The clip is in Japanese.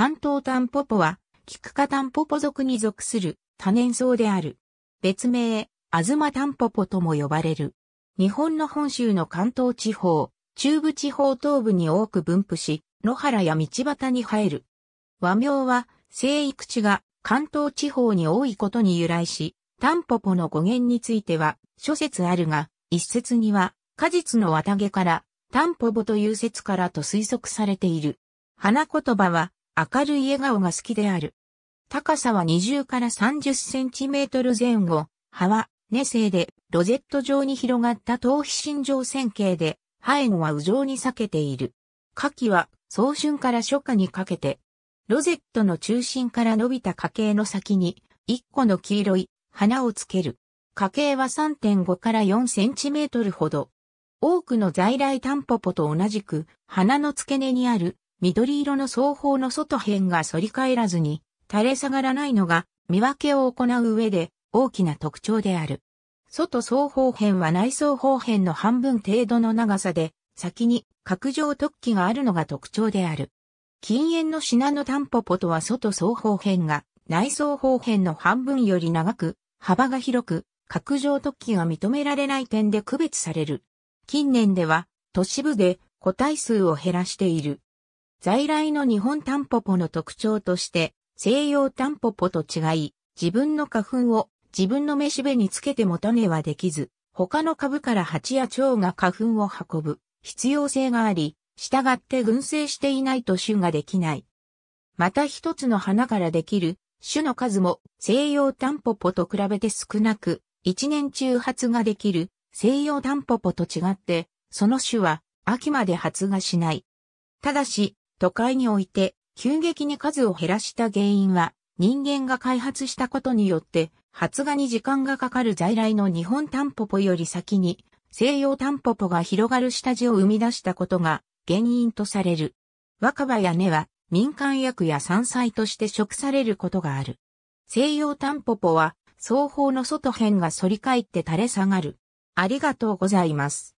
関東タンポポは、キクタンポポ属に属する多年草である。別名、アズマタンポポとも呼ばれる。日本の本州の関東地方、中部地方東部に多く分布し、野原や道端に生える。和名は、生育地が関東地方に多いことに由来し、タンポポの語源については、諸説あるが、一説には、果実の綿毛から、タンポポという説からと推測されている。花言葉は、明るい笑顔が好きである。高さは20から30センチメートル前後、葉は、根性で、ロゼット状に広がった頭皮心状線形で、背後は右上に裂けている。花季は、早春から初夏にかけて、ロゼットの中心から伸びた花茎の先に、1個の黄色い花をつける。花茎は3.5から4センチメートルほど。多くの在来タンポポと同じく、花の付け根にある緑色の双方の外辺が反り返らずに垂れ下がらないのが見分けを行う上で大きな特徴である。外双方辺は内双方辺の半分程度の長さで先に角状突起があるのが特徴である。禁煙の品のタンポポとは外双方辺が内双方辺の半分より長く幅が広く角状突起が認められない点で区別される。近年では都市部で個体数を減らしている。在来の日本タンポポの特徴として、西洋タンポポと違い、自分の花粉を自分のめしべにつけても種はできず、他の株から蜂や蝶が花粉を運ぶ必要性があり、従って群生していないと種ができない。また一つの花からできる種の数も西洋タンポポと比べて少なく、一年中発ができる西洋タンポポと違って、その種は秋まで発芽しない。ただし、都会において急激に数を減らした原因は人間が開発したことによって発芽に時間がかかる在来の日本タンポポより先に西洋タンポポが広がる下地を生み出したことが原因とされる。若葉や根は民間薬や山菜として食されることがある。西洋タンポポは双方の外辺が反り返って垂れ下がる。ありがとうございます。